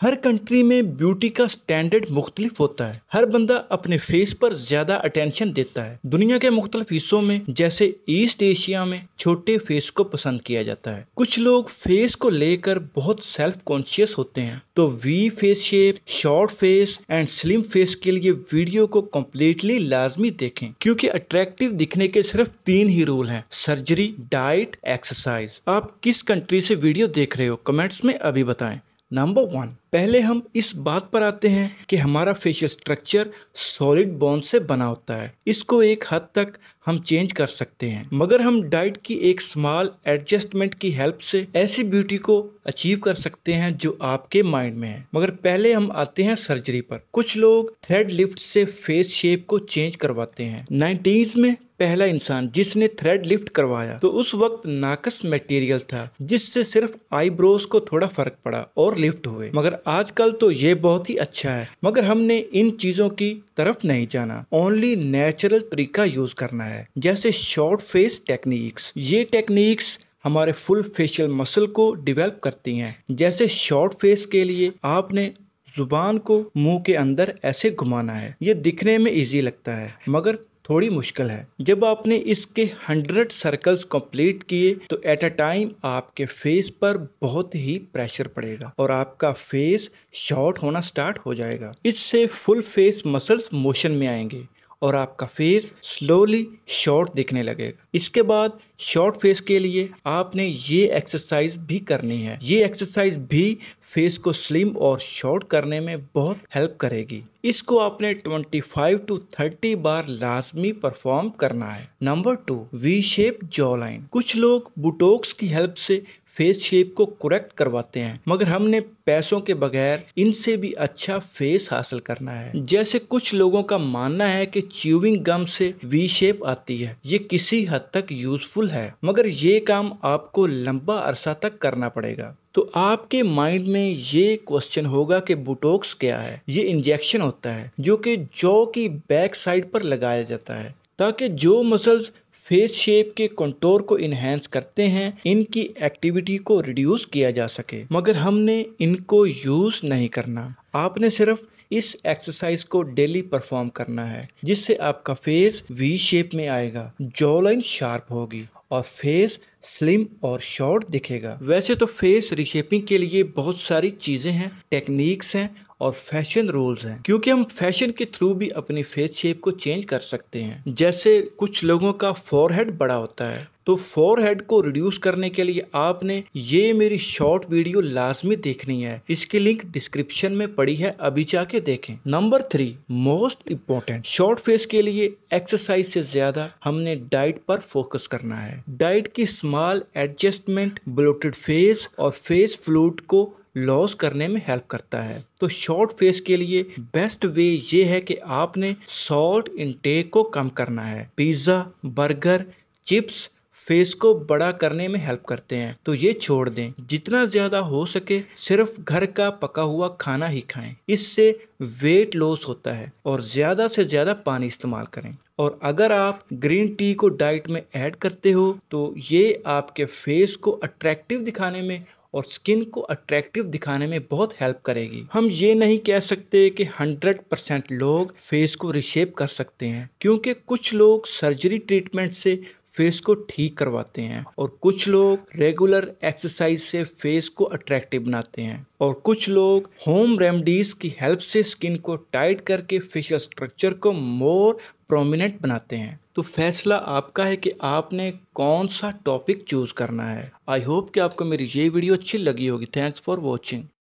हर country में beauty का standard मुख्तलिफ होता है हर बंदा अपने फेस पर ज्यादा अटेंशन देता है दुनिया के मुख्तलिफ हिस्सों में जैसे ईस्ट एशिया में छोटे फेस को पसंद किया जाता है कुछ लोग फेस को लेकर बहुत सेल्फ कॉन्शियस होते हैं तो V face shape short face and slim face के लिए वीडियो को कम्प्लीटली लाजमी देखें क्योंकि अट्रैक्टिव दिखने के सिर्फ तीन ही रूल हैं सर्जरी डाइट एक्सरसाइज आप किस कंट्री से वीडियो देख रहे हो कमेंट्स में अभी बताएं नंबर वन पहले हम इस बात पर आते हैं कि हमारा फेशियल स्ट्रक्चर सॉलिड बोन से बना होता है इसको एक हद तक हम चेंज कर सकते हैं मगर हम डाइट की एक स्मॉल एडजस्टमेंट की हेल्प से ऐसी ब्यूटी को अचीव कर सकते हैं जो आपके माइंड में है मगर पहले हम आते हैं सर्जरी पर कुछ लोग थ्रेड लिफ्ट से फेस शेप को चेंज करवाते हैं नाइन्टीज में पहला इंसान जिसने थ्रेड लिफ्ट करवाया तो उस वक्त नाकस मटेरियल था जिससे सिर्फ आईब्रोज को थोड़ा फर्क पड़ा और लिफ्ट हुए मगर आजकल तो ये बहुत ही अच्छा है मगर हमने इन चीज़ों की तरफ नहीं जाना ओनली नेचुरल तरीका यूज़ करना है जैसे शॉर्ट फेस टेक्निक्स ये टेक्निक्स हमारे फुल फेशियल मसल को डिवेलप करती हैं जैसे शॉर्ट फेस के लिए आपने जुबान को मुंह के अंदर ऐसे घुमाना है ये दिखने में इजी लगता है मगर थोड़ी मुश्किल है जब आपने इसके हंड्रेड सर्कल्स कंप्लीट किए तो एट अ टाइम आपके फेस पर बहुत ही प्रेशर पड़ेगा और आपका फेस शॉर्ट होना स्टार्ट हो जाएगा इससे फुल फेस मसल्स मोशन में आएंगे और आपका फेस स्लोली शॉर्ट दिखने लगेगा इसके बाद शॉर्ट फेस के लिए आपने ये एक्सरसाइज भी करनी है ये एक्सरसाइज भी फेस को स्लिम और शॉर्ट करने में बहुत हेल्प करेगी इसको आपने 25 टू 30 बार लाजमी परफॉर्म करना है number two V shape jaw line कुछ लोग बुटोक्स की हेल्प से फेस शेप को करेक्ट करवाते हैं मगर हमने पैसों के बगैर इनसे भी अच्छा फेस हासिल करना है जैसे कुछ लोगों का मानना है कि च्यूविंग गम से वी शेप आती है ये किसी हद तक यूजफुल है मगर ये काम आपको लंबा अरसा तक करना पड़ेगा तो आपके माइंड में ये क्वेश्चन होगा कि बुटोक्स क्या है ये इंजेक्शन होता है जो कि जॉ की बैक साइड पर लगाया जाता है ताकि जो मसल्स फेस शेप के कंटोर को इनहेंस करते हैं इनकी एक्टिविटी को रिड्यूस किया जा सके मगर हमने इनको यूज नहीं करना आपने सिर्फ इस एक्सरसाइज को डेली परफॉर्म करना है जिससे आपका फेस वी शेप में आएगा जॉ लाइन शार्प होगी और फेस स्लिम और शॉर्ट दिखेगा वैसे तो फेस रिशेपिंग के लिए बहुत सारी चीज़ें हैं टेक्निक्स हैं और फैशन रूल्स हैं क्योंकि हम फैशन के थ्रू भी अपनी फेस शेप को चेंज कर सकते हैं जैसे कुछ लोगों का फोरहेड बड़ा होता है तो फोरहेड को रिड्यूस करने के लिए आपने ये मेरी शॉर्ट वीडियो लाजमी देखनी है इसकी लिंक डिस्क्रिप्शन में पड़ी है अभी जाके देखें number three most important short face के लिए एक्सरसाइज से ज्यादा हमने डाइट पर फोकस करना है डाइट की स्मॉल एडजस्टमेंट ब्लोटेड फेस और फेस फ्लूट को लॉस करने में हेल्प करता है तो शॉर्ट फेस के लिए बेस्ट वे ये है कि आपने सॉल्ट इनटेक को कम करना है पिज्ज़ा बर्गर चिप्स फेस को बड़ा करने में हेल्प करते हैं तो ये छोड़ दें जितना ज़्यादा हो सके सिर्फ घर का पका हुआ खाना ही खाएं इससे वेट लॉस होता है और ज़्यादा से ज़्यादा पानी इस्तेमाल करें और अगर आप ग्रीन टी को डाइट में ऐड करते हो तो ये आपके फेस को अट्रैक्टिव दिखाने में और स्किन को अट्रैक्टिव दिखाने में बहुत हेल्प करेगी हम ये नहीं कह सकते कि 100% लोग फेस को रिशेप कर सकते हैं क्योंकि कुछ लोग सर्जरी ट्रीटमेंट से फेस को ठीक करवाते हैं और कुछ लोग रेगुलर एक्सरसाइज से फेस को अट्रैक्टिव बनाते हैं और कुछ लोग होम रेमडीज की हेल्प से स्किन को टाइट करके फेशियल स्ट्रक्चर को मोर प्रोमिनेंट बनाते हैं तो फैसला आपका है कि आपने कौन सा टॉपिक चूज़ करना है आई होप कि आपको मेरी ये वीडियो अच्छी लगी होगी थैंक्स फॉर वॉचिंग